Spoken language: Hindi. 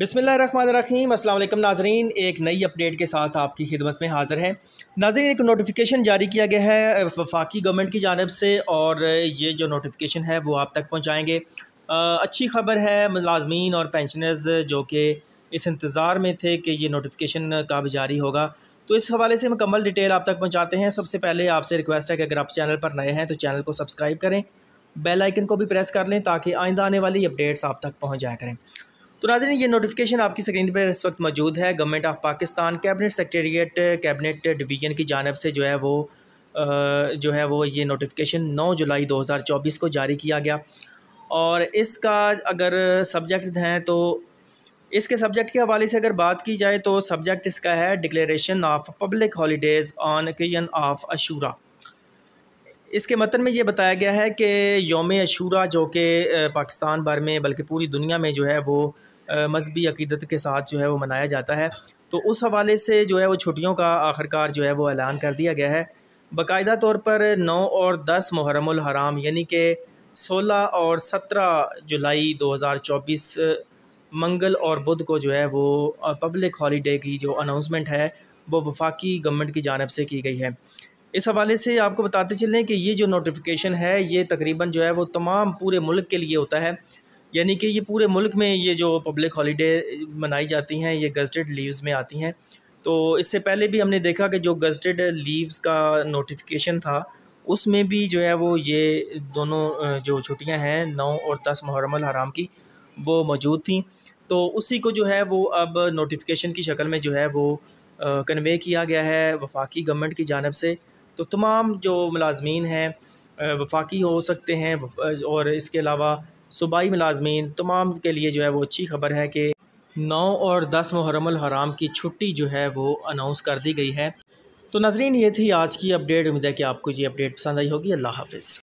बिसमीम अल्लाम नाजरीन एक नई अपडेट के साथ आपकी खिदमत में हाज़िर है नाजरीन एक नोटिफिकेशन जारी किया गया है वफाकी गवर्नमेंट की जानब से और ये जो नोटिफिकेशन है वो आप तक पहुँचाएँगे अच्छी खबर है मुलाजमीन और पेंशनर्स जो कि इस इंतज़ार में थे कि ये नोटिफिकेशन कब जारी होगा तो इस हवाले से मुकम्मल डिटेल आप तक पहुँचाते हैं सबसे पहले आपसे रिक्वेस्ट है कि अगर आप चैनल पर नए हैं तो चैनल को सब्सक्राइब करें बेल आइकन को भी प्रेस कर लें ताकि आइंदा आने वाली अपडेट्स आप तक पहुँच जाया करें तो नाजन ये नोटिफिकेशन आपकी स्क्रीन पर इस वक्त मौजूद है government of Pakistan cabinet secretariat cabinet division की जानब से जो है वो जो है वो ये नोटिफिकेशन 9 जुलाई 2024 को जारी किया गया और इसका अगर सब्जेक्ट हैं तो इसके सब्जेक्ट के हवाले से अगर बात की जाए तो सब्जेक्ट इसका है declaration of public holidays on occasion of Ashura इसके मतन मतलब में ये बताया गया है कि योम अशूरा जो कि पाकिस्तान भर में बल्कि पूरी दुनिया में जो है वो मजहबी अकीदत के साथ जो है वो मनाया जाता है तो उस हवाले से जो है वो छुट्टियों का आखिरकार जो है वो ऐलान कर दिया गया है बाकायदा तौर पर नौ और दस मुहरम हराम यानी कि सोलह और सत्रह जुलाई दो हज़ार चौबीस मंगल और बुध को जो है वो पब्लिक हॉलीडे की जो अनाउंसमेंट है वो वफाकी गवर्नमेंट की जानब से की गई है इस हवाले से आपको बताते चलें कि ये जो नोटिफिकेशन है ये तकरीबन जो है वो तमाम पूरे मुल्क के लिए होता है यानी कि ये पूरे मुल्क में ये जो पब्लिक हॉलीडे मनाई जाती हैं ये गजटेड लीव्स में आती हैं तो इससे पहले भी हमने देखा कि जो गजटेड लीव्स का नोटिफिकेशन था उसमें भी जो है वो ये दोनों जो छुट्टियां हैं नौ और दस मुहरम हराम की वो मौजूद थी तो उसी को जो है वो अब नोटिफिकेशन की शक्ल में जो है वो कन्वे किया गया है वफाकी गवर्नमेंट की जानब से तो तमाम जो मुलाजमीन हैं वफाकी हो सकते हैं और इसके अलावा सूबाई मुलाजमीन तमाम के लिए जो है वो अच्छी खबर है कि नौ और दस मुहरम हराम की छुट्टी जो है वो अनाउंस कर दी गई है तो नजरीन ये थी आज की अपडेट उम्मीद है कि आपको ये अपडेट पसंद आई होगी अल्लाह हाफिज़